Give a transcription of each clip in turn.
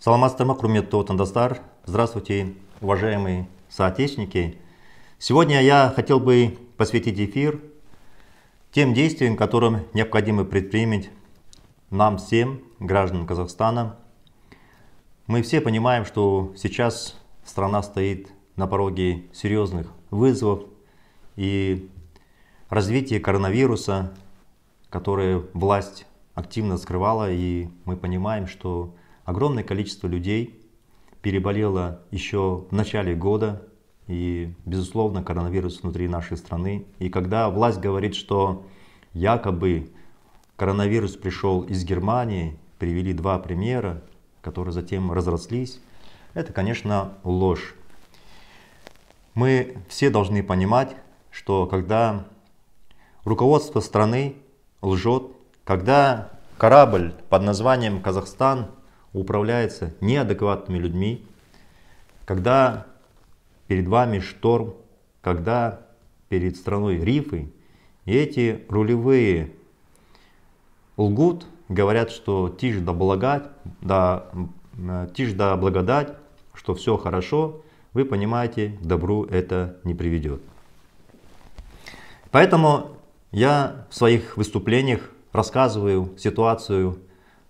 Саламатсыздар ма құрметті отандастар здравствуйте уважаемые соотечественники сегодня я хотел бы посвятить эфир тем действиям которым необходимо предпринять нам всем гражданам казахстана мы все понимаем что сейчас страна стоит на пороге серьезных вызовов и развитие коронавируса, которое власть активно скрывала, и мы понимаем, что Огромное количество людей переболело еще в начале года, и, безусловно, коронавирус внутри нашей страны. И когда власть говорит, что якобы коронавирус пришел из Германии, привели два примера, которые затем разрослись, это, конечно, ложь. Мы все должны понимать, что когда руководство страны лжет, когда корабль под названием «Казахстан» управляется неадекватными людьми, когда перед вами шторм, когда перед страной рифы, и эти рулевые лгут, говорят, что тишь да благодать, да, э, тишь да благодать, что все хорошо, вы понимаете, к добру это не приведет. Поэтому я в своих выступлениях рассказываю ситуацию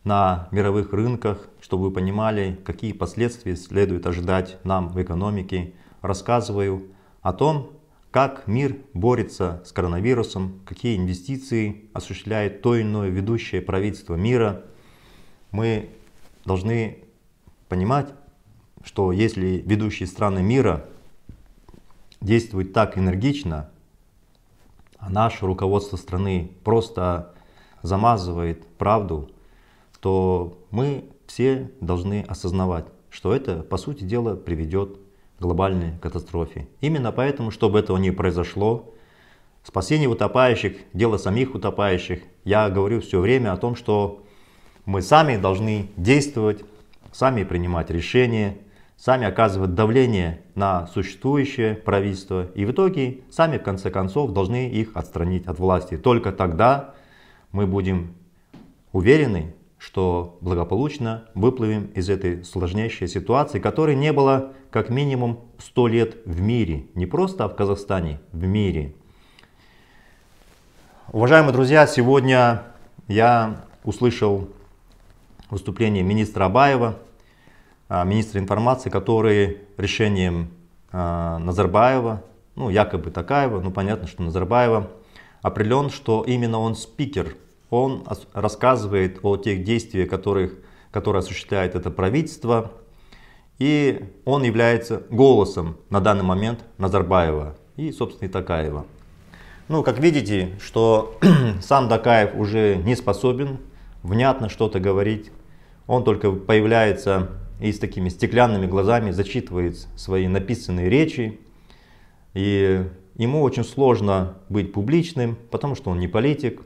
на мировых рынках, чтобы вы понимали, какие последствия следует ожидать нам в экономике, рассказываю о том, как мир борется с коронавирусом, какие инвестиции осуществляет то или иное ведущее правительство мира. Мы должны понимать, что если ведущие страны мира действуют так энергично, а наше руководство страны просто замазывает правду, то мы все должны осознавать, что это, по сути дела, приведет к глобальной катастрофе. Именно поэтому, чтобы этого не произошло, спасение утопающих, дело самих утопающих, я говорю все время о том, что мы сами должны действовать, сами принимать решения, сами оказывать давление на существующее правительство и в итоге сами в конце концов должны их отстранить от власти. Только тогда мы будем уверены, что благополучно выплывем из этой сложнейшей ситуации, которой не было как минимум 100 лет в мире. Не просто в Казахстане, в мире. Уважаемые друзья, сегодня я услышал выступление министра Абаева, а, министра информации, который решением а, Назарбаева, ну якобы Такаева, ну понятно, что Назарбаева, определен, что именно он спикер он рассказывает о тех действиях, которых, которые осуществляет это правительство. И он является голосом на данный момент Назарбаева и, собственно, и Такаева. Ну, как видите, что сам Такаев уже не способен внятно что-то говорить. Он только появляется и с такими стеклянными глазами зачитывает свои написанные речи. И ему очень сложно быть публичным, потому что он не политик,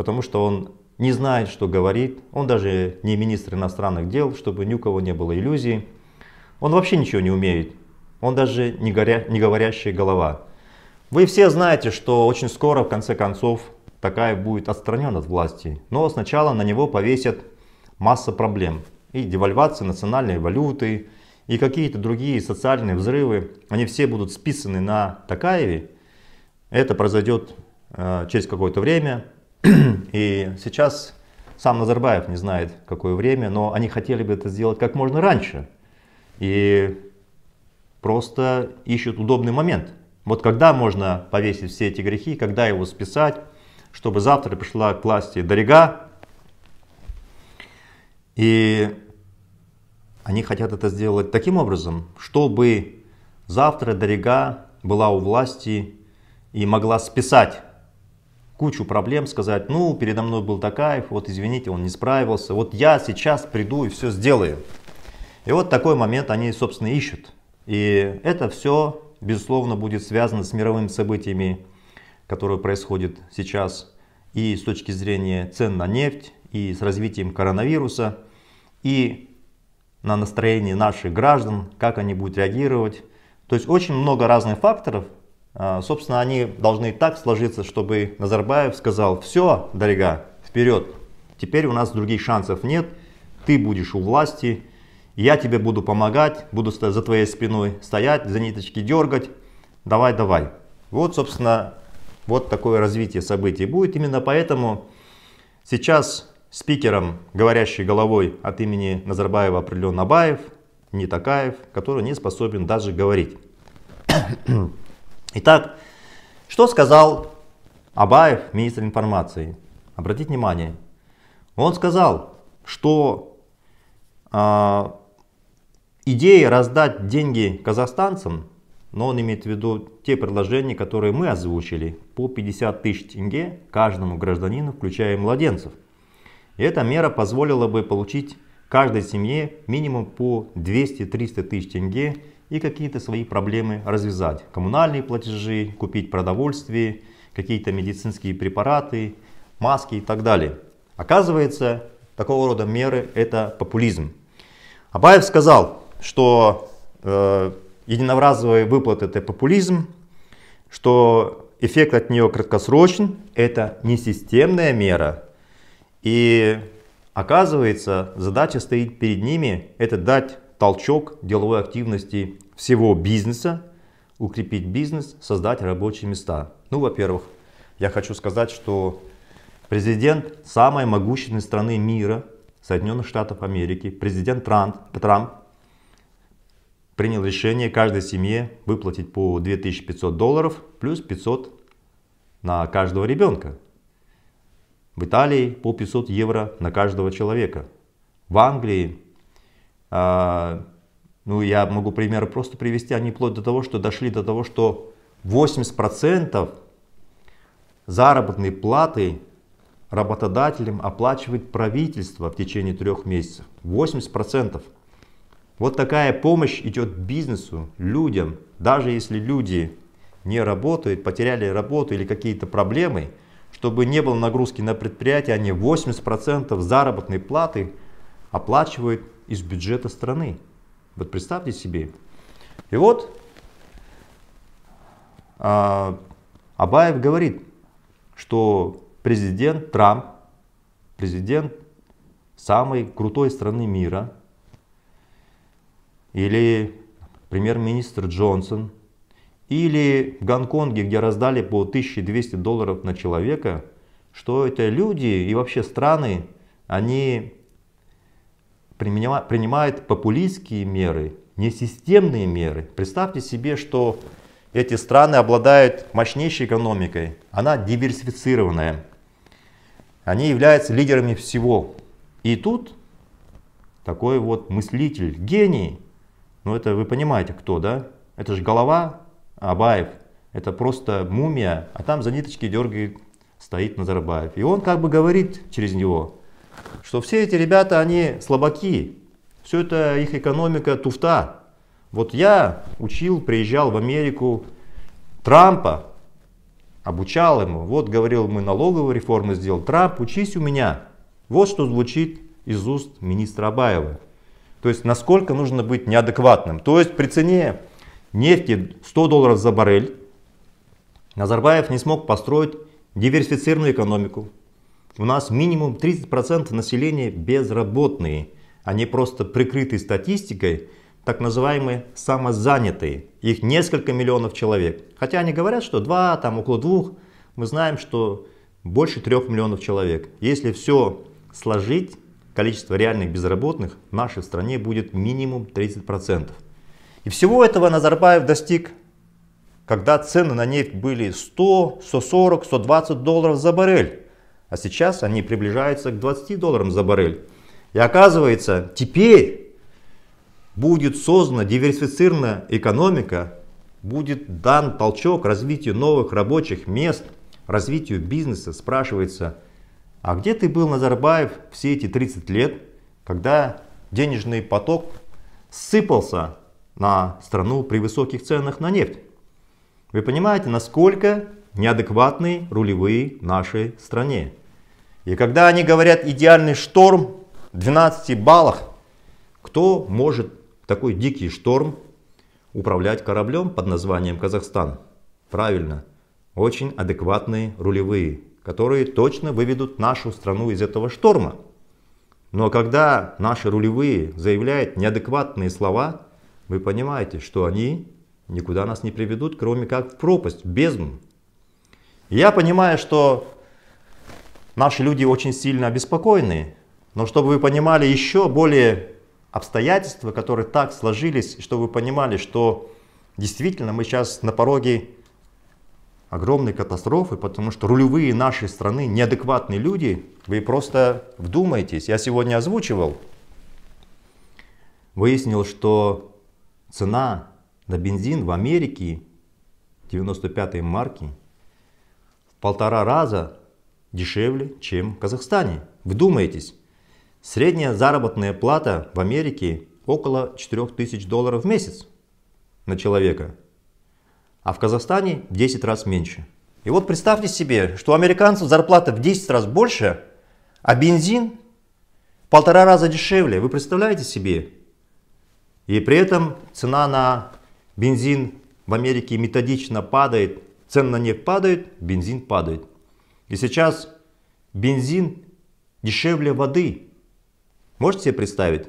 потому что он не знает, что говорит, он даже не министр иностранных дел, чтобы ни у кого не было иллюзий. Он вообще ничего не умеет, он даже не, горя... не говорящая голова. Вы все знаете, что очень скоро, в конце концов, такая будет отстранен от власти, но сначала на него повесят масса проблем. И девальвация национальной валюты, и какие-то другие социальные взрывы, они все будут списаны на Такаеве. Это произойдет э, через какое-то время, И сейчас сам Назарбаев не знает, какое время, но они хотели бы это сделать как можно раньше. И просто ищут удобный момент. Вот когда можно повесить все эти грехи, когда его списать, чтобы завтра пришла к власти Дорига. И они хотят это сделать таким образом, чтобы завтра Дорига была у власти и могла списать кучу проблем, сказать, ну, передо мной был Такаев, вот извините, он не справился, вот я сейчас приду и все сделаю. И вот такой момент они, собственно, ищут. И это все, безусловно, будет связано с мировыми событиями, которые происходят сейчас, и с точки зрения цен на нефть, и с развитием коронавируса, и на настроение наших граждан, как они будут реагировать. То есть очень много разных факторов, а, собственно, они должны так сложиться, чтобы Назарбаев сказал, все, дорога, вперед, теперь у нас других шансов нет, ты будешь у власти, я тебе буду помогать, буду за твоей спиной стоять, за ниточки дергать, давай, давай. Вот, собственно, вот такое развитие событий будет. Именно поэтому сейчас спикером, говорящей головой от имени Назарбаева определен Абаев, не Такаев, который не способен даже говорить. Итак, что сказал Абаев, министр информации? Обратите внимание, он сказал, что э, идея раздать деньги казахстанцам, но он имеет в виду те предложения, которые мы озвучили, по 50 тысяч тенге каждому гражданину, включая младенцев. И эта мера позволила бы получить каждой семье минимум по 200-300 тысяч тенге и какие-то свои проблемы развязать. Коммунальные платежи, купить продовольствие, какие-то медицинские препараты, маски и так далее. Оказывается, такого рода меры это популизм. Абаев сказал, что э, единоразовые выплаты это популизм, что эффект от нее краткосрочен, это не системная мера. И оказывается, задача стоит перед ними, это дать толчок деловой активности всего бизнеса, укрепить бизнес, создать рабочие места. Ну, во-первых, я хочу сказать, что президент самой могущественной страны мира, Соединенных Штатов Америки, президент Трамп, Трамп принял решение каждой семье выплатить по 2500 долларов плюс 500 на каждого ребенка. В Италии по 500 евро на каждого человека. В Англии а, ну, я могу примеры просто привести, они вплоть до того, что дошли до того, что 80% заработной платы работодателям оплачивает правительство в течение трех месяцев. 80%. Вот такая помощь идет бизнесу, людям. Даже если люди не работают, потеряли работу или какие-то проблемы, чтобы не было нагрузки на предприятие, они 80% заработной платы оплачивают из бюджета страны. Вот представьте себе. И вот а, Абаев говорит, что президент Трамп, президент самой крутой страны мира, или премьер-министр Джонсон, или в Гонконге, где раздали по 1200 долларов на человека, что это люди и вообще страны, они применя, принимает популистские меры, несистемные меры. Представьте себе, что эти страны обладают мощнейшей экономикой, она диверсифицированная, они являются лидерами всего. И тут такой вот мыслитель, гений, ну это вы понимаете кто, да? Это же голова Абаев, это просто мумия, а там за ниточки дергает, стоит Назарбаев. И он как бы говорит через него, что все эти ребята, они слабаки, все это их экономика туфта. Вот я учил, приезжал в Америку Трампа, обучал ему, вот говорил, мы налоговую реформу сделал, Трамп, учись у меня. Вот что звучит из уст министра Абаева. То есть насколько нужно быть неадекватным. То есть при цене нефти 100 долларов за баррель Назарбаев не смог построить диверсифицированную экономику, у нас минимум 30% населения безработные. Они а просто прикрыты статистикой, так называемые самозанятые. Их несколько миллионов человек. Хотя они говорят, что 2, там около 2, мы знаем, что больше 3 миллионов человек. Если все сложить, количество реальных безработных в нашей стране будет минимум 30%. И всего этого Назарбаев достиг, когда цены на нефть были 100, 140, 120 долларов за баррель. А сейчас они приближаются к 20 долларам за баррель. И оказывается, теперь будет создана диверсифицированная экономика, будет дан толчок развитию новых рабочих мест, развитию бизнеса. Спрашивается, а где ты был, Назарбаев, все эти 30 лет, когда денежный поток сыпался на страну при высоких ценах на нефть? Вы понимаете, насколько неадекватны рулевые нашей стране? И когда они говорят идеальный шторм, 12 баллах, кто может такой дикий шторм управлять кораблем под названием Казахстан? Правильно, очень адекватные рулевые, которые точно выведут нашу страну из этого шторма. Но когда наши рулевые заявляют неадекватные слова, вы понимаете, что они никуда нас не приведут, кроме как в пропасть, в бездну. я понимаю, что Наши люди очень сильно обеспокоены, но чтобы вы понимали еще более обстоятельства, которые так сложились, чтобы вы понимали, что действительно мы сейчас на пороге огромной катастрофы, потому что рулевые нашей страны, неадекватные люди, вы просто вдумайтесь. Я сегодня озвучивал, выяснил, что цена на бензин в Америке 95 марки в полтора раза дешевле, чем в Казахстане. Вдумайтесь, средняя заработная плата в Америке около 4000 долларов в месяц на человека, а в Казахстане в 10 раз меньше. И вот представьте себе, что у американцев зарплата в 10 раз больше, а бензин полтора раза дешевле. Вы представляете себе? И при этом цена на бензин в Америке методично падает, цены на нефть падают, бензин падает. И сейчас бензин дешевле воды. Можете себе представить?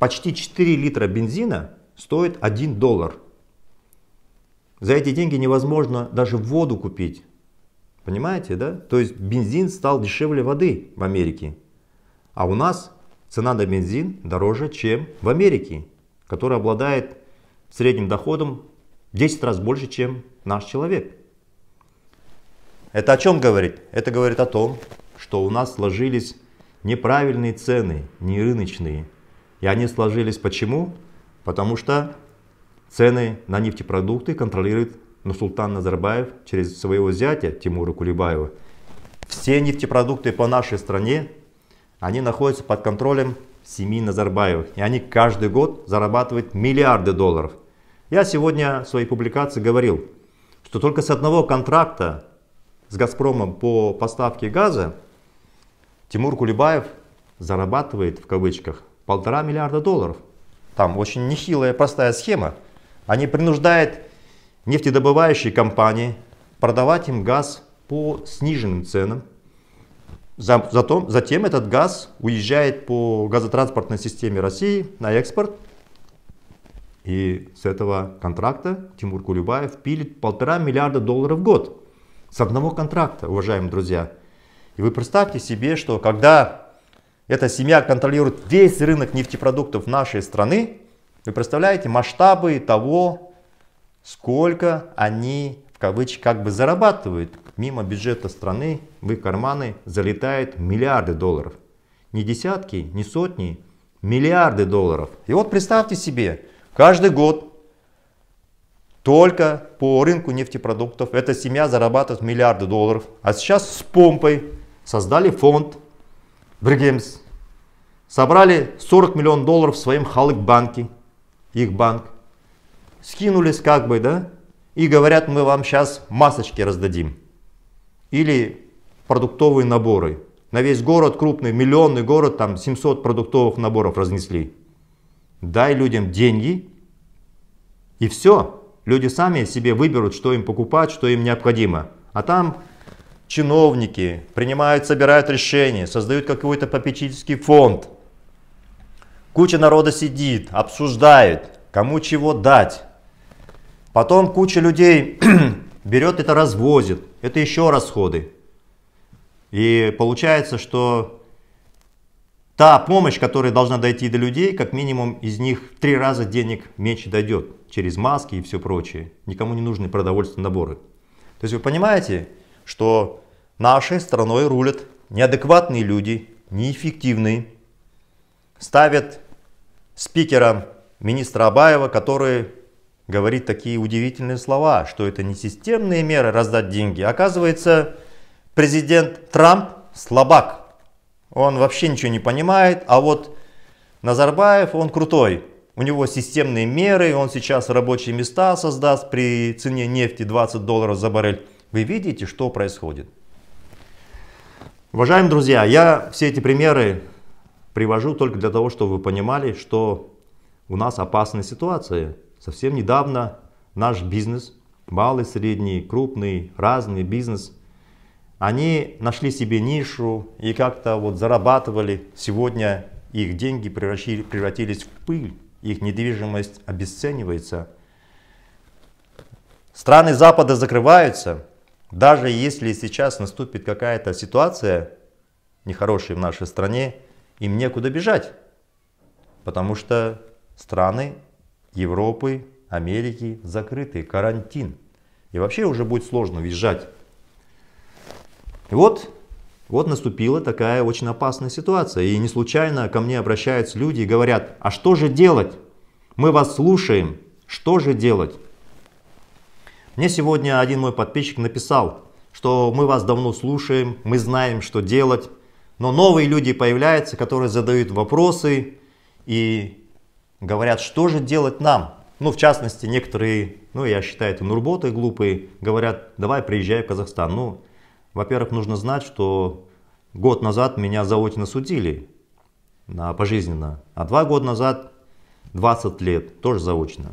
Почти 4 литра бензина стоит 1 доллар. За эти деньги невозможно даже воду купить. Понимаете, да? То есть бензин стал дешевле воды в Америке. А у нас цена на бензин дороже, чем в Америке, которая обладает средним доходом 10 раз больше, чем наш человек. Это о чем говорит? Это говорит о том, что у нас сложились неправильные цены, не рыночные. И они сложились почему? Потому что цены на нефтепродукты контролирует Нурсултан Назарбаев через своего зятя Тимура Кулебаева. Все нефтепродукты по нашей стране, они находятся под контролем семьи Назарбаевых. И они каждый год зарабатывают миллиарды долларов. Я сегодня в своей публикации говорил, что только с одного контракта с «Газпромом» по поставке газа, Тимур Кулебаев зарабатывает, в кавычках, полтора миллиарда долларов. Там очень нехилая простая схема. Они принуждают нефтедобывающие компании продавать им газ по сниженным ценам. Затем, затем этот газ уезжает по газотранспортной системе России на экспорт. И с этого контракта Тимур Кулебаев пилит полтора миллиарда долларов в год. С одного контракта, уважаемые друзья. И вы представьте себе, что когда эта семья контролирует весь рынок нефтепродуктов нашей страны, вы представляете масштабы того, сколько они в кавычках как бы зарабатывают. Мимо бюджета страны в их карманы залетают миллиарды долларов. Не десятки, не сотни, миллиарды долларов. И вот представьте себе, каждый год только по рынку нефтепродуктов эта семья зарабатывает миллиарды долларов. А сейчас с помпой создали фонд Бригемс. Собрали 40 миллионов долларов в своем Халык-банке, их банк. Скинулись как бы, да? И говорят, мы вам сейчас масочки раздадим. Или продуктовые наборы. На весь город крупный, миллионный город, там 700 продуктовых наборов разнесли. Дай людям деньги и все. Люди сами себе выберут, что им покупать, что им необходимо. А там чиновники принимают, собирают решения, создают какой-то попечительский фонд. Куча народа сидит, обсуждает, кому чего дать. Потом куча людей берет это, развозит. Это еще расходы. И получается, что та помощь, которая должна дойти до людей, как минимум из них в три раза денег меньше дойдет через маски и все прочее. Никому не нужны продовольственные наборы. То есть вы понимаете, что нашей страной рулят неадекватные люди, неэффективные, ставят спикера министра Абаева, который говорит такие удивительные слова, что это не системные меры раздать деньги. Оказывается, президент Трамп слабак – он вообще ничего не понимает, а вот Назарбаев, он крутой, у него системные меры, он сейчас рабочие места создаст при цене нефти 20 долларов за баррель. Вы видите, что происходит. Уважаемые друзья, я все эти примеры привожу только для того, чтобы вы понимали, что у нас опасная ситуация. Совсем недавно наш бизнес, малый, средний, крупный, разный бизнес – они нашли себе нишу и как-то вот зарабатывали. Сегодня их деньги превратились в пыль, их недвижимость обесценивается. Страны Запада закрываются. Даже если сейчас наступит какая-то ситуация нехорошая в нашей стране, им некуда бежать. Потому что страны Европы, Америки закрыты, карантин. И вообще уже будет сложно въезжать и вот, вот наступила такая очень опасная ситуация. И не случайно ко мне обращаются люди и говорят, а что же делать? Мы вас слушаем, что же делать? Мне сегодня один мой подписчик написал, что мы вас давно слушаем, мы знаем, что делать. Но новые люди появляются, которые задают вопросы и говорят, что же делать нам? Ну, в частности, некоторые, ну, я считаю, это нурботы глупые, говорят, давай приезжай в Казахстан. Ну, во-первых, нужно знать, что год назад меня заочно судили на пожизненно, а два года назад 20 лет, тоже заочно.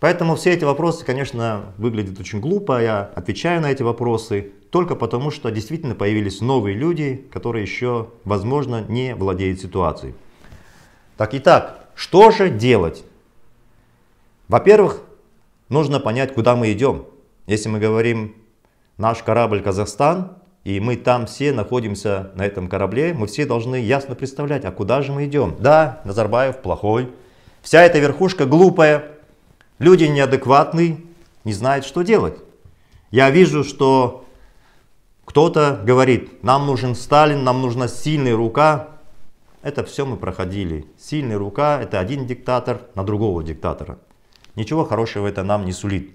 Поэтому все эти вопросы, конечно, выглядят очень глупо. А я отвечаю на эти вопросы только потому, что действительно появились новые люди, которые еще, возможно, не владеют ситуацией. Так, итак, что же делать? Во-первых, нужно понять, куда мы идем. Если мы говорим наш корабль «Казахстан», и мы там все находимся на этом корабле, мы все должны ясно представлять, а куда же мы идем. Да, Назарбаев плохой, вся эта верхушка глупая, люди неадекватные, не знают, что делать. Я вижу, что кто-то говорит, нам нужен Сталин, нам нужна сильная рука. Это все мы проходили. Сильная рука – это один диктатор на другого диктатора. Ничего хорошего это нам не сулит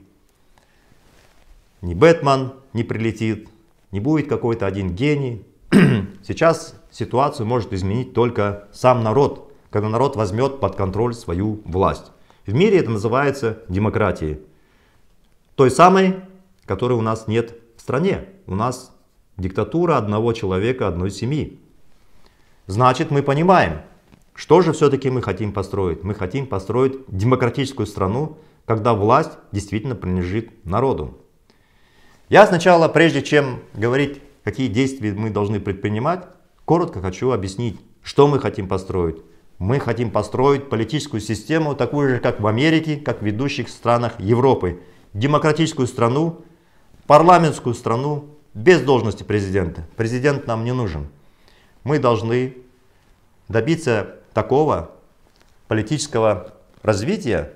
ни Бэтмен не прилетит, не будет какой-то один гений. Сейчас ситуацию может изменить только сам народ, когда народ возьмет под контроль свою власть. В мире это называется демократией. Той самой, которой у нас нет в стране. У нас диктатура одного человека, одной семьи. Значит, мы понимаем, что же все-таки мы хотим построить? Мы хотим построить демократическую страну, когда власть действительно принадлежит народу. Я сначала, прежде чем говорить, какие действия мы должны предпринимать, коротко хочу объяснить, что мы хотим построить. Мы хотим построить политическую систему, такую же, как в Америке, как в ведущих странах Европы. Демократическую страну, парламентскую страну, без должности президента. Президент нам не нужен. Мы должны добиться такого политического развития,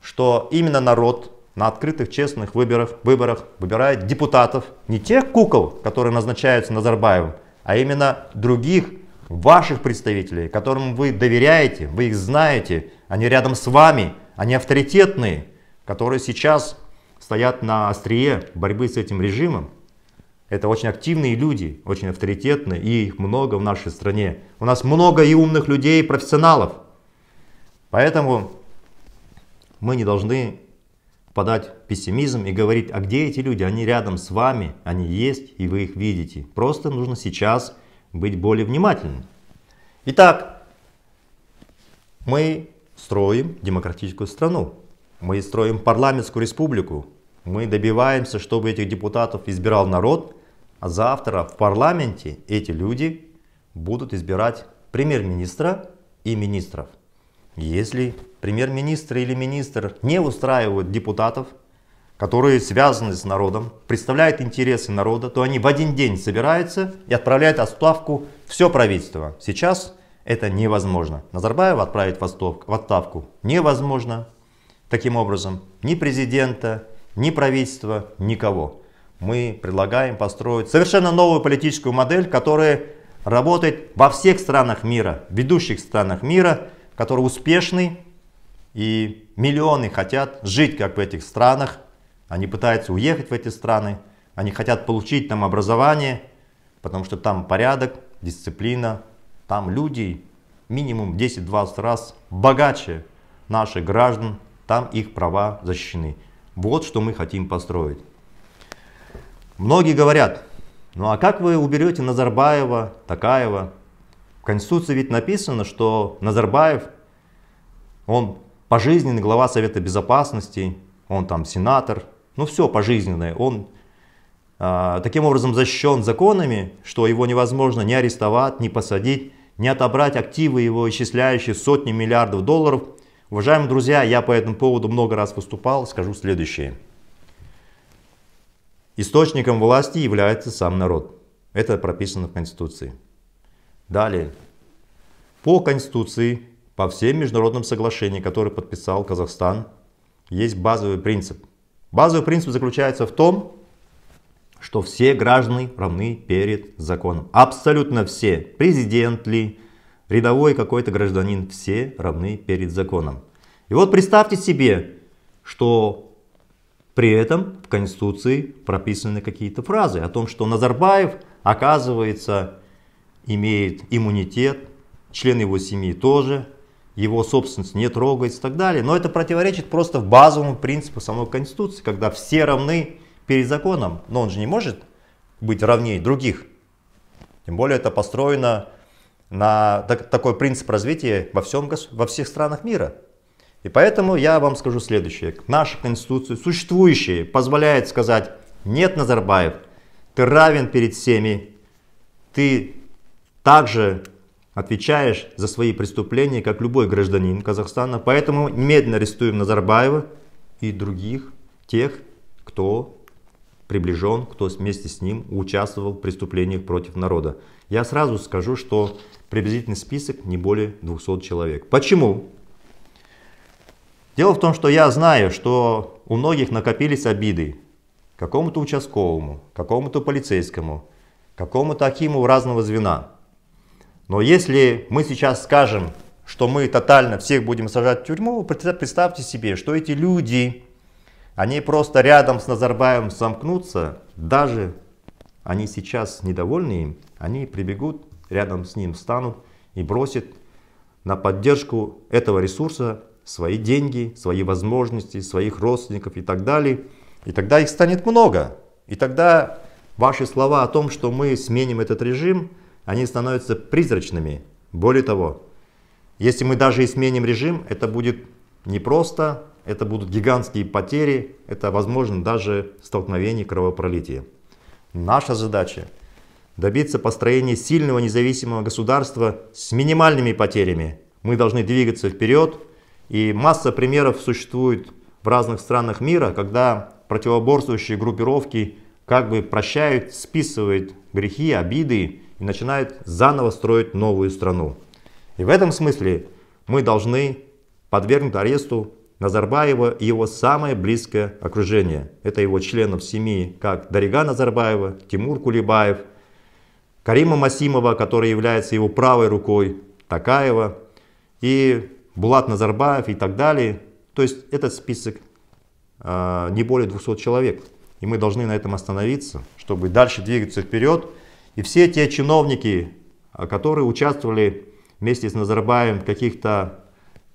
что именно народ на открытых честных выборах, выборах выбирает депутатов. Не тех кукол, которые назначаются Назарбаевым, а именно других ваших представителей, которым вы доверяете, вы их знаете, они рядом с вами, они авторитетные, которые сейчас стоят на острие борьбы с этим режимом. Это очень активные люди, очень авторитетные, и их много в нашей стране. У нас много и умных людей, и профессионалов. Поэтому мы не должны впадать в пессимизм и говорить, а где эти люди? Они рядом с вами, они есть, и вы их видите. Просто нужно сейчас быть более внимательным. Итак, мы строим демократическую страну, мы строим парламентскую республику, мы добиваемся, чтобы этих депутатов избирал народ, а завтра в парламенте эти люди будут избирать премьер-министра и министров. Если премьер-министр или министр не устраивают депутатов, которые связаны с народом, представляют интересы народа, то они в один день собираются и отправляют отставку все правительство. Сейчас это невозможно. Назарбаева отправить в отставку, в отставку невозможно. Таким образом, ни президента, ни правительства, никого. Мы предлагаем построить совершенно новую политическую модель, которая работает во всех странах мира, ведущих странах мира, которые успешны и миллионы хотят жить как в этих странах. Они пытаются уехать в эти страны. Они хотят получить там образование, потому что там порядок, дисциплина. Там люди минимум 10-20 раз богаче наших граждан. Там их права защищены. Вот что мы хотим построить. Многие говорят, ну а как вы уберете Назарбаева, Такаева? В Конституции ведь написано, что Назарбаев, он пожизненный глава Совета Безопасности, он там сенатор, ну все пожизненное, он э, таким образом защищен законами, что его невозможно не арестовать, не посадить, не отобрать активы его, исчисляющие сотни миллиардов долларов. Уважаемые друзья, я по этому поводу много раз выступал, скажу следующее. Источником власти является сам народ. Это прописано в Конституции. Далее. По Конституции по всем международным соглашениям, которые подписал Казахстан, есть базовый принцип. Базовый принцип заключается в том, что все граждане равны перед законом. Абсолютно все. Президент ли, рядовой какой-то гражданин, все равны перед законом. И вот представьте себе, что при этом в Конституции прописаны какие-то фразы о том, что Назарбаев, оказывается, имеет иммунитет, члены его семьи тоже, его собственность не трогается и так далее. Но это противоречит просто базовому принципу самой Конституции, когда все равны перед законом, но он же не может быть равнее других. Тем более это построено на так, такой принцип развития во, всем, во всех странах мира. И поэтому я вам скажу следующее. Наша Конституция, существующая, позволяет сказать, нет, Назарбаев, ты равен перед всеми, ты также отвечаешь за свои преступления, как любой гражданин Казахстана. Поэтому немедленно арестуем Назарбаева и других, тех, кто приближен, кто вместе с ним участвовал в преступлениях против народа. Я сразу скажу, что приблизительный список не более 200 человек. Почему? Дело в том, что я знаю, что у многих накопились обиды какому-то участковому, какому-то полицейскому, какому-то акиму разного звена – но если мы сейчас скажем, что мы тотально всех будем сажать в тюрьму, представьте себе, что эти люди, они просто рядом с Назарбаевым сомкнутся, даже они сейчас недовольны им, они прибегут, рядом с ним станут и бросят на поддержку этого ресурса свои деньги, свои возможности, своих родственников и так далее. И тогда их станет много. И тогда ваши слова о том, что мы сменим этот режим – они становятся призрачными. Более того, если мы даже и сменим режим, это будет непросто, это будут гигантские потери, это возможно даже столкновение кровопролития. Наша задача – добиться построения сильного независимого государства с минимальными потерями. Мы должны двигаться вперед, и масса примеров существует в разных странах мира, когда противоборствующие группировки как бы прощают, списывают грехи, обиды, и начинает заново строить новую страну. И в этом смысле мы должны подвергнуть аресту Назарбаева и его самое близкое окружение. Это его членов семьи, как Дарига Назарбаева, Тимур Кулибаев, Карима Масимова, который является его правой рукой, Такаева, и Булат Назарбаев и так далее. То есть этот список а, не более 200 человек. И мы должны на этом остановиться, чтобы дальше двигаться вперед. И все те чиновники, а, которые участвовали вместе с Назарбаем в каких-то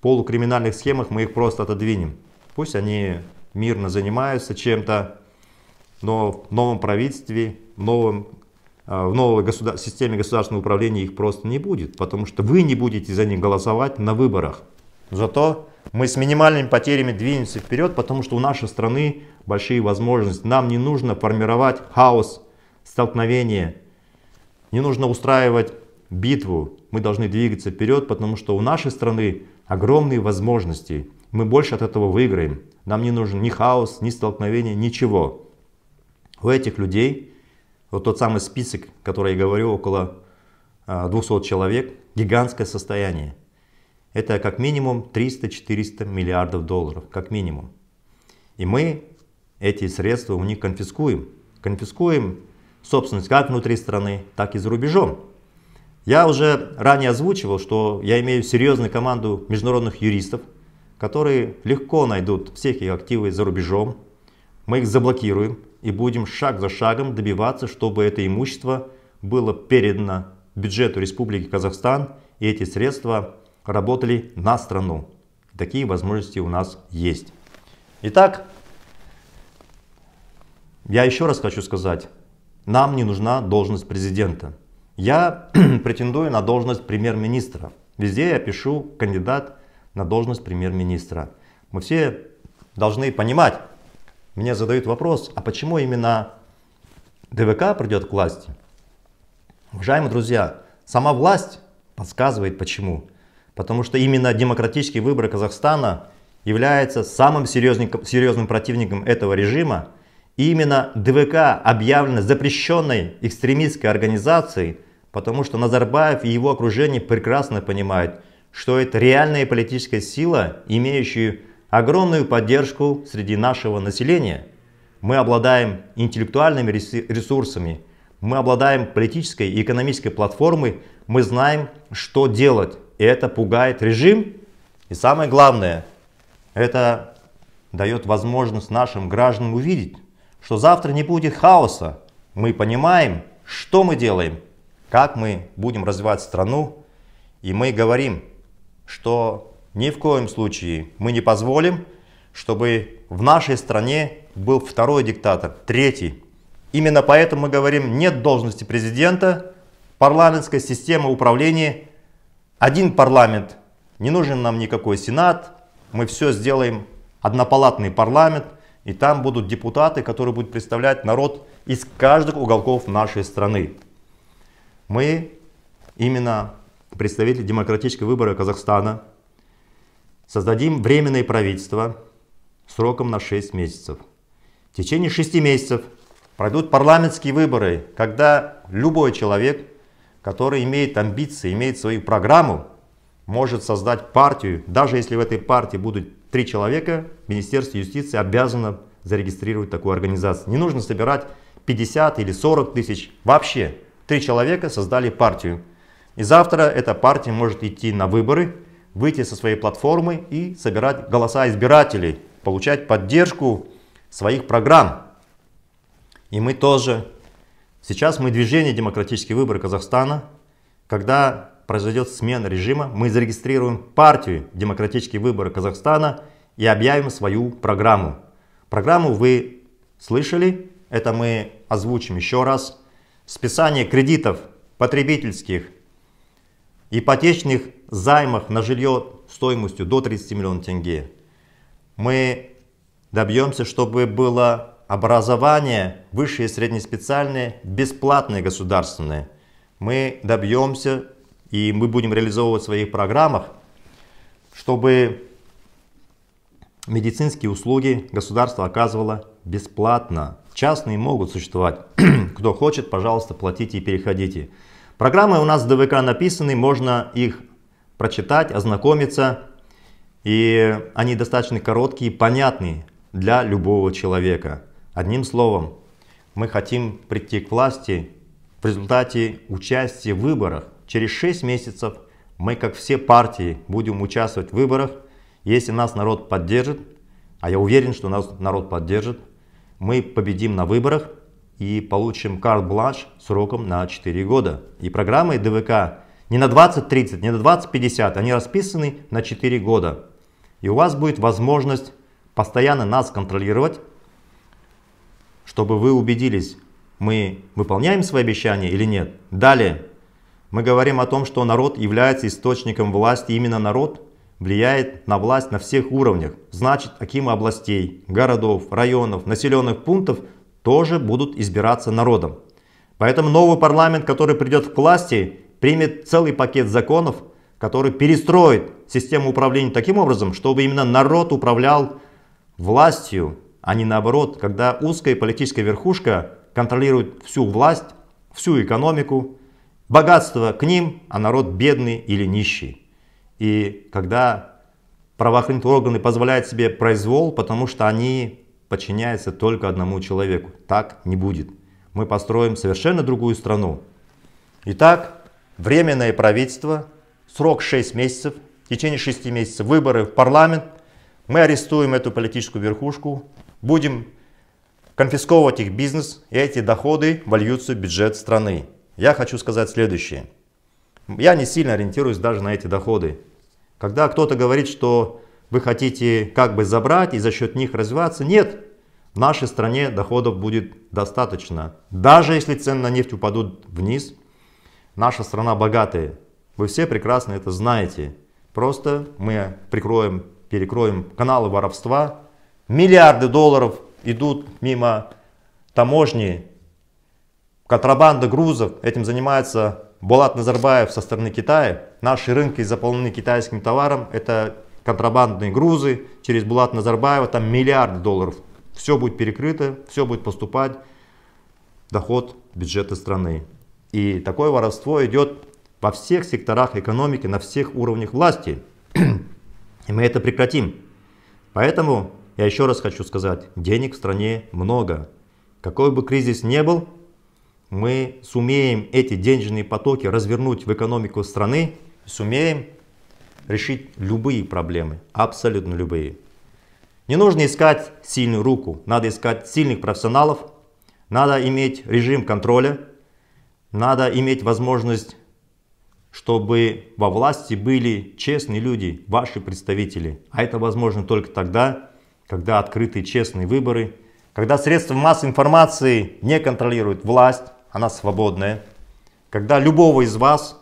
полукриминальных схемах, мы их просто отодвинем. Пусть они мирно занимаются чем-то, но в новом правительстве, в, новом, а, в новой государ... системе государственного управления их просто не будет, потому что вы не будете за них голосовать на выборах. Зато мы с минимальными потерями двинемся вперед, потому что у нашей страны большие возможности. Нам не нужно формировать хаос, столкновение, не нужно устраивать битву, мы должны двигаться вперед, потому что у нашей страны огромные возможности, мы больше от этого выиграем. Нам не нужен ни хаос, ни столкновение, ничего. У этих людей, вот тот самый список, который я говорю, около 200 а, человек, гигантское состояние. Это как минимум 300-400 миллиардов долларов, как минимум. И мы эти средства у них конфискуем. Конфискуем собственность как внутри страны, так и за рубежом. Я уже ранее озвучивал, что я имею серьезную команду международных юристов, которые легко найдут всех их активы за рубежом. Мы их заблокируем и будем шаг за шагом добиваться, чтобы это имущество было передано бюджету Республики Казахстан и эти средства работали на страну. Такие возможности у нас есть. Итак, я еще раз хочу сказать, нам не нужна должность президента. Я претендую на должность премьер-министра. Везде я пишу кандидат на должность премьер-министра. Мы все должны понимать, мне задают вопрос, а почему именно ДВК придет к власти? Уважаемые друзья, сама власть подсказывает почему. Потому что именно демократические выборы Казахстана является самым серьезным, серьезным противником этого режима, и именно ДВК объявлена запрещенной экстремистской организацией, потому что Назарбаев и его окружение прекрасно понимают, что это реальная политическая сила, имеющая огромную поддержку среди нашего населения. Мы обладаем интеллектуальными ресурсами, мы обладаем политической и экономической платформой, мы знаем, что делать. И это пугает режим. И самое главное, это дает возможность нашим гражданам увидеть, что завтра не будет хаоса. Мы понимаем, что мы делаем, как мы будем развивать страну, и мы говорим, что ни в коем случае мы не позволим, чтобы в нашей стране был второй диктатор, третий. Именно поэтому мы говорим, нет должности президента, парламентская система управления, один парламент, не нужен нам никакой сенат, мы все сделаем, однопалатный парламент – и там будут депутаты, которые будут представлять народ из каждых уголков нашей страны. Мы, именно представители демократического выбора Казахстана, создадим временное правительство сроком на 6 месяцев. В течение 6 месяцев пройдут парламентские выборы, когда любой человек, который имеет амбиции, имеет свою программу, может создать партию, даже если в этой партии будут Три человека Министерство юстиции обязано зарегистрировать такую организацию. Не нужно собирать 50 или 40 тысяч. Вообще, три человека создали партию. И завтра эта партия может идти на выборы, выйти со своей платформы и собирать голоса избирателей, получать поддержку своих программ. И мы тоже. Сейчас мы движение «Демократические выборы Казахстана», когда произойдет смена режима, мы зарегистрируем партию демократические выборы Казахстана и объявим свою программу. Программу вы слышали, это мы озвучим еще раз. Списание кредитов потребительских, ипотечных займах на жилье стоимостью до 30 миллионов тенге. Мы добьемся, чтобы было образование высшее и среднеспециальное, бесплатное государственное. Мы добьемся и мы будем реализовывать в своих программах, чтобы медицинские услуги государство оказывало бесплатно. Частные могут существовать. Кто хочет, пожалуйста, платите и переходите. Программы у нас в ДВК написаны, можно их прочитать, ознакомиться. И они достаточно короткие понятные для любого человека. Одним словом, мы хотим прийти к власти в результате участия в выборах через 6 месяцев мы, как все партии, будем участвовать в выборах. Если нас народ поддержит, а я уверен, что нас народ поддержит, мы победим на выборах и получим карт-бланш сроком на 4 года. И программы ДВК не на 20-30, не на 20-50, они расписаны на 4 года. И у вас будет возможность постоянно нас контролировать, чтобы вы убедились, мы выполняем свои обещания или нет. Далее, мы говорим о том, что народ является источником власти. Именно народ влияет на власть на всех уровнях. Значит, акимы областей, городов, районов, населенных пунктов тоже будут избираться народом. Поэтому новый парламент, который придет к власти, примет целый пакет законов, который перестроит систему управления таким образом, чтобы именно народ управлял властью, а не наоборот, когда узкая политическая верхушка контролирует всю власть, всю экономику, Богатство к ним, а народ бедный или нищий. И когда правоохранительные органы позволяют себе произвол, потому что они подчиняются только одному человеку. Так не будет. Мы построим совершенно другую страну. Итак, временное правительство, срок 6 месяцев, в течение 6 месяцев выборы в парламент, мы арестуем эту политическую верхушку, будем конфисковывать их бизнес, и эти доходы вольются в бюджет страны. Я хочу сказать следующее. Я не сильно ориентируюсь даже на эти доходы. Когда кто-то говорит, что вы хотите как бы забрать и за счет них развиваться, нет. В нашей стране доходов будет достаточно. Даже если цены на нефть упадут вниз, наша страна богатая. Вы все прекрасно это знаете. Просто мы прикроем, перекроем каналы воровства. Миллиарды долларов идут мимо таможни, Контрабанда грузов, этим занимается Булат Назарбаев со стороны Китая. Наши рынки заполнены китайским товаром, это контрабандные грузы через Булат Назарбаева, там миллиард долларов. Все будет перекрыто, все будет поступать, доход бюджета страны. И такое воровство идет во всех секторах экономики, на всех уровнях власти. И мы это прекратим. Поэтому я еще раз хочу сказать, денег в стране много. Какой бы кризис ни был, мы сумеем эти денежные потоки развернуть в экономику страны, сумеем решить любые проблемы, абсолютно любые. Не нужно искать сильную руку, надо искать сильных профессионалов, надо иметь режим контроля, надо иметь возможность, чтобы во власти были честные люди, ваши представители. А это возможно только тогда, когда открыты честные выборы, когда средства массовой информации не контролируют власть, она свободная. Когда любого из вас,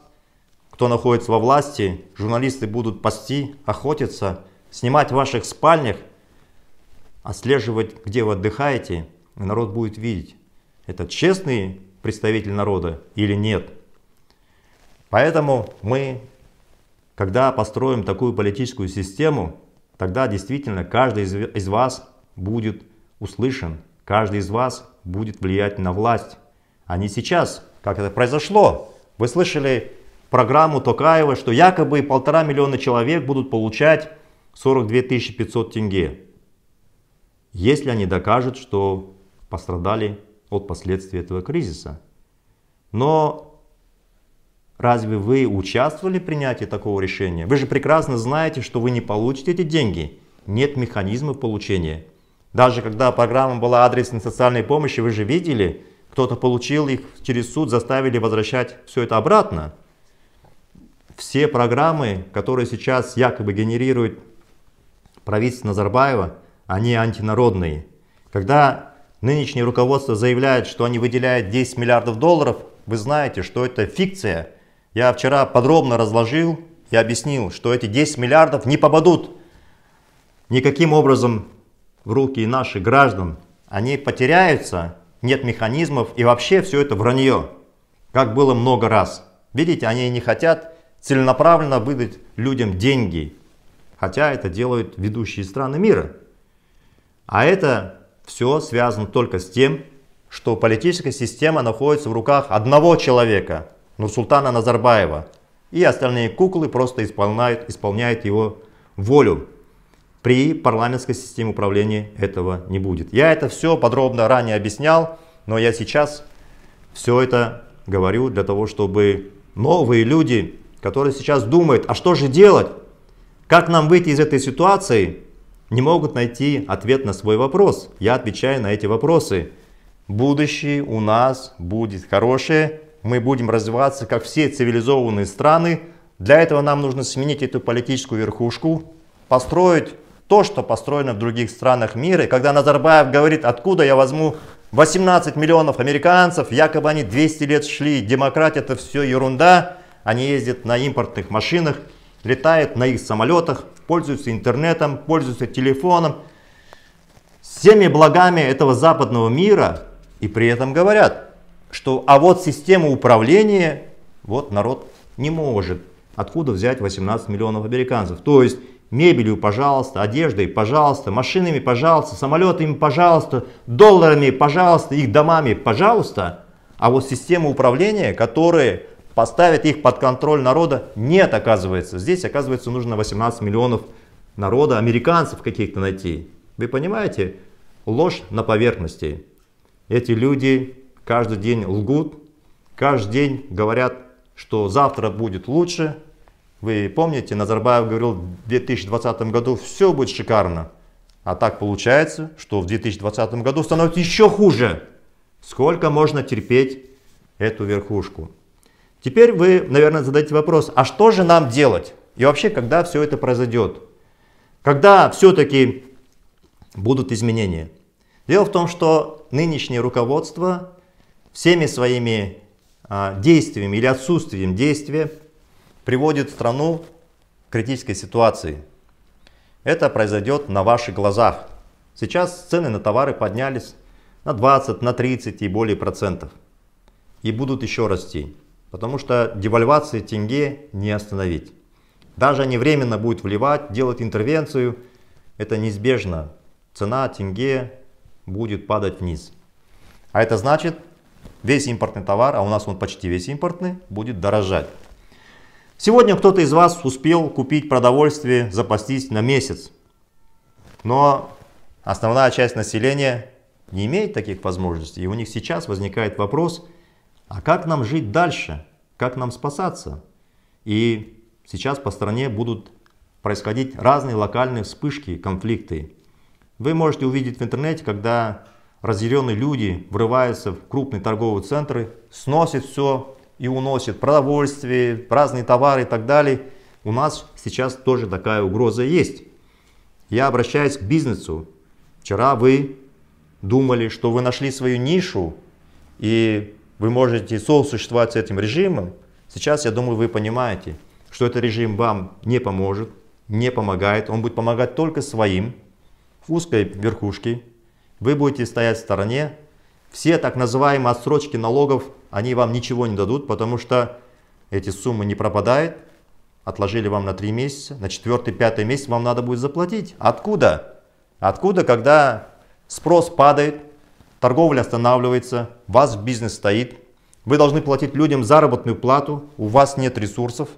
кто находится во власти, журналисты будут пасти, охотиться, снимать в ваших спальнях, отслеживать, где вы отдыхаете, и народ будет видеть, это честный представитель народа или нет. Поэтому мы, когда построим такую политическую систему, тогда действительно каждый из вас будет услышан, каждый из вас будет влиять на власть а не сейчас, как это произошло. Вы слышали программу Токаева, что якобы полтора миллиона человек будут получать 42 500 тенге, если они докажут, что пострадали от последствий этого кризиса. Но разве вы участвовали в принятии такого решения? Вы же прекрасно знаете, что вы не получите эти деньги. Нет механизма получения. Даже когда программа была адресной социальной помощи, вы же видели, кто-то получил их через суд, заставили возвращать все это обратно. Все программы, которые сейчас якобы генерирует правительство Назарбаева, они антинародные. Когда нынешнее руководство заявляет, что они выделяют 10 миллиардов долларов, вы знаете, что это фикция. Я вчера подробно разложил и объяснил, что эти 10 миллиардов не попадут никаким образом в руки наших граждан. Они потеряются нет механизмов и вообще все это вранье, как было много раз. Видите, они не хотят целенаправленно выдать людям деньги, хотя это делают ведущие страны мира. А это все связано только с тем, что политическая система находится в руках одного человека, султана Назарбаева, и остальные куклы просто исполняют, исполняют его волю. При парламентской системе управления этого не будет. Я это все подробно ранее объяснял, но я сейчас все это говорю для того, чтобы новые люди, которые сейчас думают, а что же делать, как нам выйти из этой ситуации, не могут найти ответ на свой вопрос. Я отвечаю на эти вопросы. Будущее у нас будет хорошее, мы будем развиваться, как все цивилизованные страны. Для этого нам нужно сменить эту политическую верхушку, построить то, что построено в других странах мира. И когда Назарбаев говорит, откуда я возьму 18 миллионов американцев, якобы они 200 лет шли, демократия это все ерунда, они ездят на импортных машинах, летают на их самолетах, пользуются интернетом, пользуются телефоном, всеми благами этого западного мира и при этом говорят, что а вот система управления, вот народ не может. Откуда взять 18 миллионов американцев? То есть Мебелью, пожалуйста, одеждой, пожалуйста, машинами, пожалуйста, самолетами, пожалуйста, долларами, пожалуйста, их домами, пожалуйста. А вот системы управления, которые поставят их под контроль народа, нет, оказывается. Здесь, оказывается, нужно 18 миллионов народа, американцев каких-то найти. Вы понимаете? Ложь на поверхности. Эти люди каждый день лгут, каждый день говорят, что завтра будет лучше, вы помните, Назарбаев говорил в 2020 году все будет шикарно. А так получается, что в 2020 году становится еще хуже. Сколько можно терпеть эту верхушку? Теперь вы, наверное, зададите вопрос, а что же нам делать? И вообще, когда все это произойдет? Когда все-таки будут изменения? Дело в том, что нынешнее руководство всеми своими а, действиями или отсутствием действия приводит страну к критической ситуации. Это произойдет на ваших глазах. Сейчас цены на товары поднялись на 20, на 30 и более процентов. И будут еще расти, потому что девальвации тенге не остановить. Даже они временно будут вливать, делать интервенцию, это неизбежно. Цена тенге будет падать вниз. А это значит, весь импортный товар, а у нас он почти весь импортный, будет дорожать. Сегодня кто-то из вас успел купить продовольствие, запастись на месяц. Но основная часть населения не имеет таких возможностей. И у них сейчас возникает вопрос, а как нам жить дальше? Как нам спасаться? И сейчас по стране будут происходить разные локальные вспышки, конфликты. Вы можете увидеть в интернете, когда разъяренные люди врываются в крупные торговые центры, сносят все, и уносит продовольствие, разные товары и так далее. У нас сейчас тоже такая угроза есть. Я обращаюсь к бизнесу. Вчера вы думали, что вы нашли свою нишу, и вы можете сосуществовать с этим режимом. Сейчас, я думаю, вы понимаете, что этот режим вам не поможет, не помогает. Он будет помогать только своим, в узкой верхушке. Вы будете стоять в стороне, все так называемые отсрочки налогов, они вам ничего не дадут, потому что эти суммы не пропадают. Отложили вам на 3 месяца, на 4-5 месяц вам надо будет заплатить. Откуда? Откуда, когда спрос падает, торговля останавливается, у вас бизнес стоит, вы должны платить людям заработную плату, у вас нет ресурсов.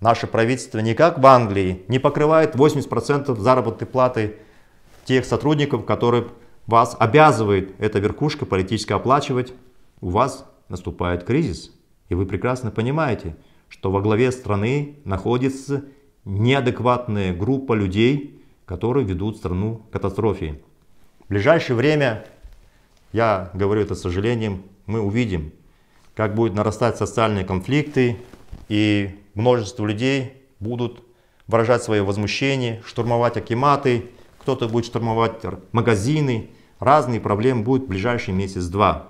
Наше правительство никак в Англии не покрывает 80% заработной платы тех сотрудников, которые вас обязывает эта верхушка политически оплачивать, у вас наступает кризис. И вы прекрасно понимаете, что во главе страны находится неадекватная группа людей, которые ведут страну к катастрофе. В ближайшее время, я говорю это с сожалением, мы увидим, как будут нарастать социальные конфликты, и множество людей будут выражать свое возмущение, штурмовать акиматы, кто-то будет штурмовать магазины, разные проблемы будут в ближайший месяц-два.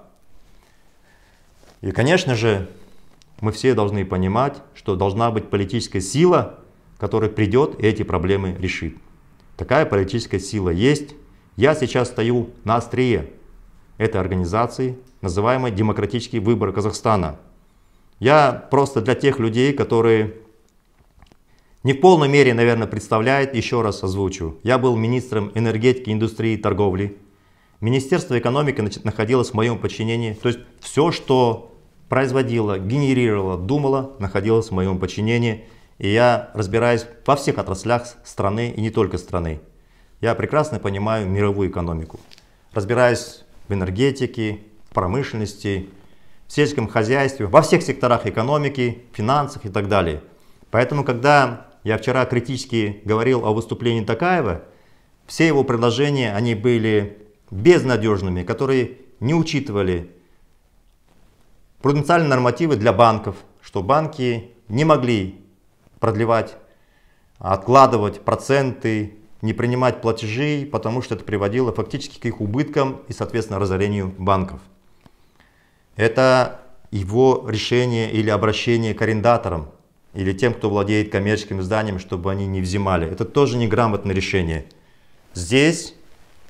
И, конечно же, мы все должны понимать, что должна быть политическая сила, которая придет и эти проблемы решит. Такая политическая сила есть. Я сейчас стою на острие этой организации, называемой Демократический выбор Казахстана». Я просто для тех людей, которые не в полной мере, наверное, представляют, еще раз озвучу. Я был министром энергетики, индустрии и торговли Министерство экономики значит, находилось в моем подчинении. То есть все, что производило, генерировало, думало, находилось в моем подчинении. И я разбираюсь во всех отраслях страны и не только страны. Я прекрасно понимаю мировую экономику. Разбираюсь в энергетике, промышленности, в сельском хозяйстве, во всех секторах экономики, финансах и так далее. Поэтому, когда я вчера критически говорил о выступлении Такаева, все его предложения, они были безнадежными, которые не учитывали пруденциальные нормативы для банков, что банки не могли продлевать, откладывать проценты, не принимать платежей, потому что это приводило фактически к их убыткам и, соответственно, разорению банков. Это его решение или обращение к арендаторам или тем, кто владеет коммерческими зданиями, чтобы они не взимали. Это тоже неграмотное решение. Здесь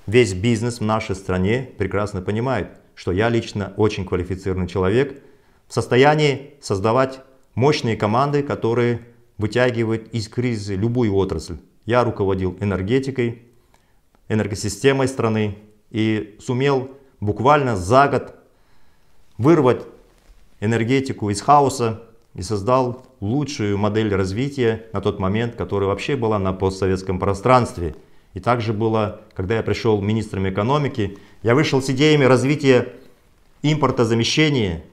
Весь бизнес в нашей стране прекрасно понимает, что я лично очень квалифицированный человек, в состоянии создавать мощные команды, которые вытягивают из кризиса любую отрасль. Я руководил энергетикой, энергосистемой страны и сумел буквально за год вырвать энергетику из хаоса и создал лучшую модель развития на тот момент, которая вообще была на постсоветском пространстве – и также было, когда я пришел министром экономики, я вышел с идеями развития импортозамещения,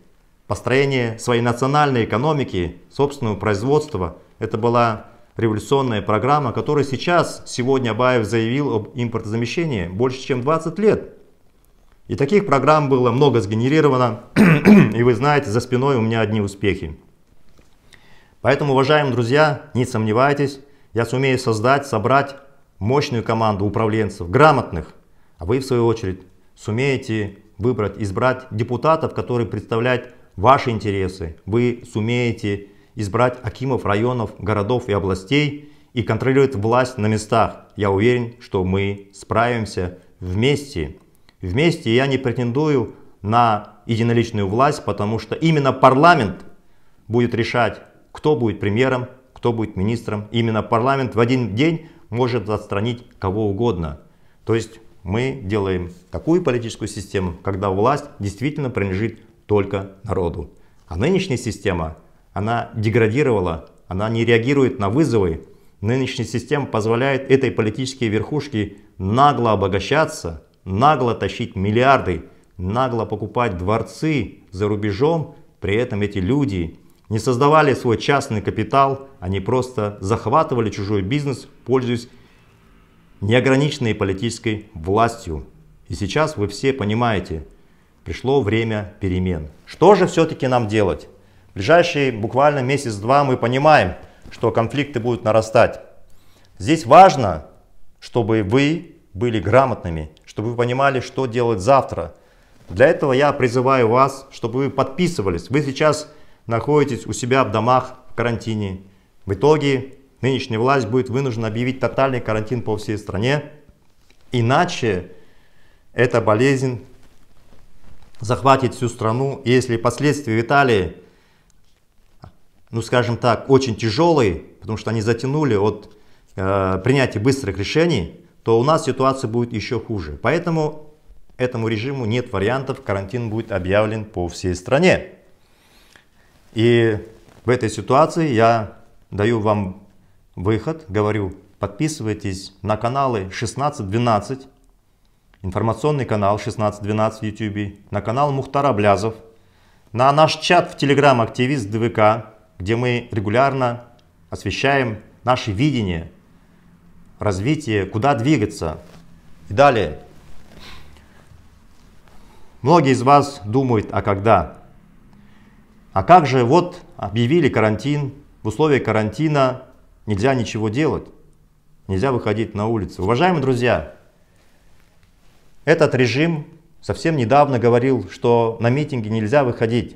построения своей национальной экономики, собственного производства. Это была революционная программа, которая сейчас, сегодня Баев заявил об импортозамещении больше чем 20 лет. И таких программ было много сгенерировано, и вы знаете, за спиной у меня одни успехи. Поэтому, уважаемые друзья, не сомневайтесь, я сумею создать, собрать мощную команду управленцев, грамотных, а вы в свою очередь сумеете выбрать, избрать депутатов, которые представляют ваши интересы. Вы сумеете избрать акимов районов, городов и областей и контролировать власть на местах. Я уверен, что мы справимся вместе. Вместе я не претендую на единоличную власть, потому что именно парламент будет решать, кто будет премьером, кто будет министром. Именно парламент в один день может отстранить кого угодно. То есть мы делаем такую политическую систему, когда власть действительно принадлежит только народу. А нынешняя система, она деградировала, она не реагирует на вызовы. Нынешняя система позволяет этой политической верхушке нагло обогащаться, нагло тащить миллиарды, нагло покупать дворцы за рубежом. При этом эти люди не создавали свой частный капитал, они просто захватывали чужой бизнес, пользуясь неограниченной политической властью. И сейчас вы все понимаете, пришло время перемен. Что же все-таки нам делать? В ближайшие буквально месяц-два мы понимаем, что конфликты будут нарастать. Здесь важно, чтобы вы были грамотными, чтобы вы понимали, что делать завтра. Для этого я призываю вас, чтобы вы подписывались. Вы сейчас находитесь у себя в домах в карантине. В итоге нынешняя власть будет вынуждена объявить тотальный карантин по всей стране, иначе эта болезнь захватит всю страну. И если последствия в Италии, ну скажем так, очень тяжелые, потому что они затянули от э, принятия быстрых решений, то у нас ситуация будет еще хуже. Поэтому этому режиму нет вариантов, карантин будет объявлен по всей стране. И в этой ситуации я даю вам выход, говорю, подписывайтесь на каналы 1612, информационный канал 1612 в YouTube, на канал Мухтара Блязов, на наш чат в Telegram «Активист ДВК», где мы регулярно освещаем наше видение, развитие, куда двигаться. И далее. Многие из вас думают, а когда? А как же вот объявили карантин, в условиях карантина нельзя ничего делать, нельзя выходить на улицу. Уважаемые друзья, этот режим совсем недавно говорил, что на митинги нельзя выходить.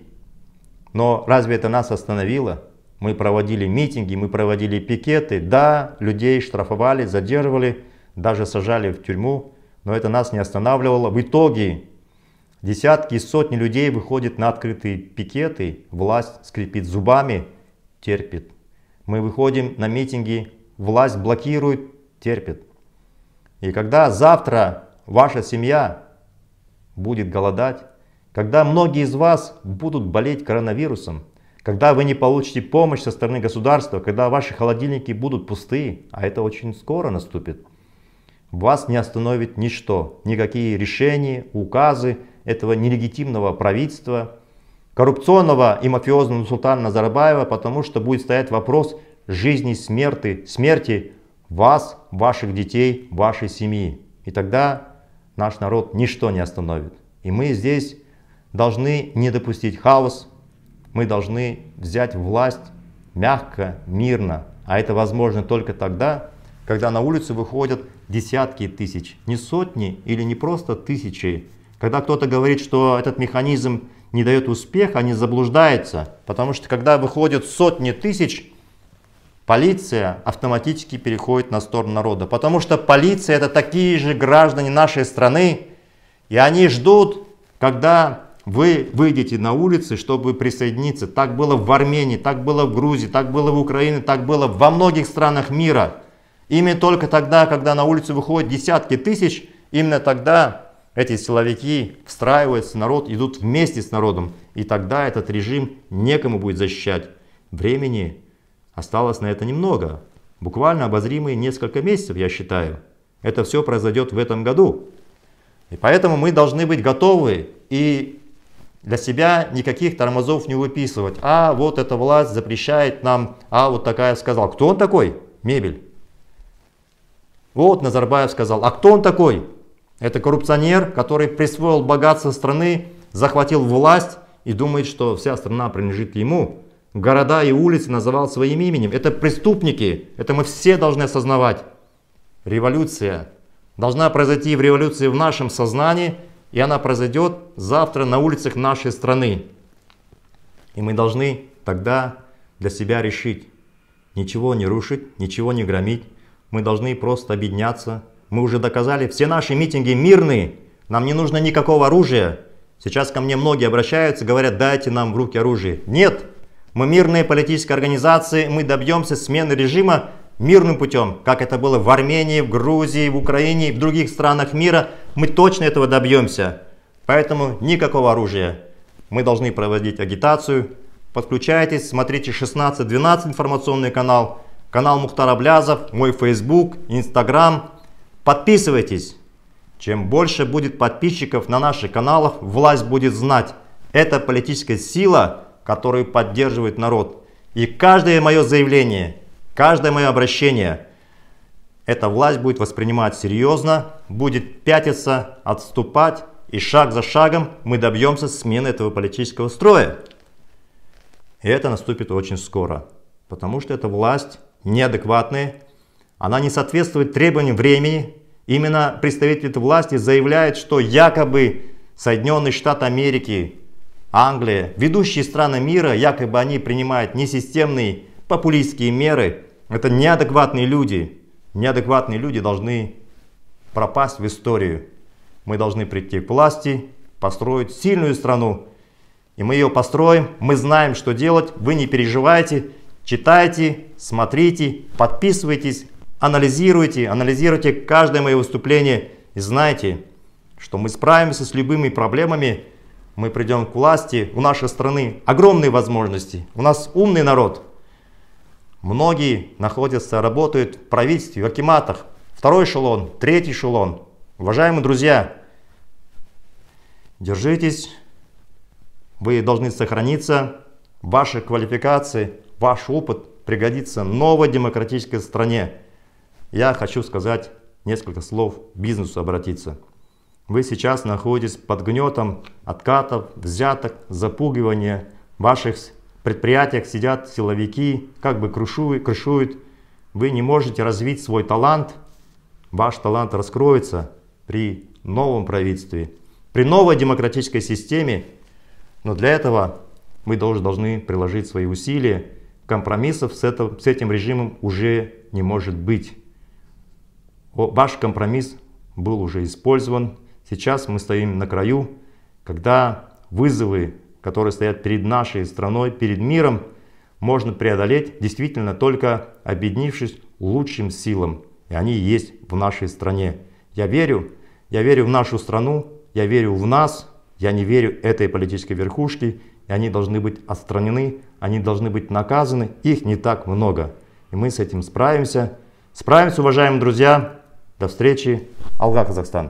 Но разве это нас остановило? Мы проводили митинги, мы проводили пикеты. Да, людей штрафовали, задерживали, даже сажали в тюрьму, но это нас не останавливало. В итоге Десятки и сотни людей выходят на открытые пикеты, власть скрипит зубами, терпит. Мы выходим на митинги, власть блокирует, терпит. И когда завтра ваша семья будет голодать, когда многие из вас будут болеть коронавирусом, когда вы не получите помощь со стороны государства, когда ваши холодильники будут пусты, а это очень скоро наступит, вас не остановит ничто, никакие решения, указы, этого нелегитимного правительства, коррупционного и мафиозного султана Назарбаева, потому что будет стоять вопрос жизни, смерти, смерти вас, ваших детей, вашей семьи. И тогда наш народ ничто не остановит. И мы здесь должны не допустить хаос, мы должны взять власть мягко, мирно. А это возможно только тогда, когда на улицу выходят десятки тысяч, не сотни или не просто тысячи когда кто-то говорит, что этот механизм не дает успеха, они а заблуждаются, потому что когда выходят сотни тысяч, полиция автоматически переходит на сторону народа, потому что полиция это такие же граждане нашей страны, и они ждут, когда вы выйдете на улицы, чтобы присоединиться. Так было в Армении, так было в Грузии, так было в Украине, так было во многих странах мира. Именно только тогда, когда на улицу выходят десятки тысяч, именно тогда эти силовики встраиваются в народ, идут вместе с народом. И тогда этот режим некому будет защищать. Времени осталось на это немного. Буквально обозримые несколько месяцев, я считаю. Это все произойдет в этом году. И поэтому мы должны быть готовы и для себя никаких тормозов не выписывать. А вот эта власть запрещает нам, а вот такая сказал. Кто он такой? Мебель. Вот Назарбаев сказал. А кто он такой? Это коррупционер, который присвоил богатство страны, захватил власть и думает, что вся страна принадлежит ему. Города и улицы называл своим именем. Это преступники, это мы все должны осознавать. Революция должна произойти в революции в нашем сознании, и она произойдет завтра на улицах нашей страны. И мы должны тогда для себя решить, ничего не рушить, ничего не громить. Мы должны просто объединяться, мы уже доказали, все наши митинги мирные, нам не нужно никакого оружия. Сейчас ко мне многие обращаются, говорят, дайте нам в руки оружие. Нет, мы мирные политические организации, мы добьемся смены режима мирным путем, как это было в Армении, в Грузии, в Украине и в других странах мира. Мы точно этого добьемся. Поэтому никакого оружия. Мы должны проводить агитацию. Подключайтесь, смотрите 16-12 информационный канал, канал Мухтар Аблязов, мой Facebook, Instagram, Подписывайтесь. Чем больше будет подписчиков на наших каналах, власть будет знать. Это политическая сила, которую поддерживает народ. И каждое мое заявление, каждое мое обращение, эта власть будет воспринимать серьезно, будет пятиться, отступать. И шаг за шагом мы добьемся смены этого политического строя. И это наступит очень скоро. Потому что эта власть неадекватная. Она не соответствует требованиям времени. Именно представитель власти заявляет, что якобы Соединенные Штаты Америки, Англия, ведущие страны мира, якобы они принимают несистемные популистские меры. Это неадекватные люди. Неадекватные люди должны пропасть в историю. Мы должны прийти к власти, построить сильную страну. И мы ее построим, мы знаем, что делать, вы не переживайте, читайте, смотрите, подписывайтесь, Анализируйте, анализируйте каждое мое выступление и знайте, что мы справимся с любыми проблемами, мы придем к власти, у нашей страны огромные возможности, у нас умный народ. Многие находятся, работают в правительстве, в акиматах, второй эшелон, третий эшелон. Уважаемые друзья, держитесь, вы должны сохраниться, ваши квалификации, ваш опыт пригодится новой демократической стране. Я хочу сказать несколько слов бизнесу обратиться. Вы сейчас находитесь под гнетом откатов, взяток, запугивания. В ваших предприятиях сидят силовики, как бы крышуют, крышуют. Вы не можете развить свой талант. Ваш талант раскроется при новом правительстве, при новой демократической системе. Но для этого мы тоже должны приложить свои усилия. Компромиссов с этим режимом уже не может быть ваш компромисс был уже использован. Сейчас мы стоим на краю, когда вызовы, которые стоят перед нашей страной, перед миром, можно преодолеть действительно только объединившись лучшим силам. И они есть в нашей стране. Я верю, я верю в нашу страну, я верю в нас, я не верю этой политической верхушке, и они должны быть отстранены, они должны быть наказаны, их не так много. И мы с этим справимся. Справимся, уважаемые друзья, до встречи. Алга, Казахстан.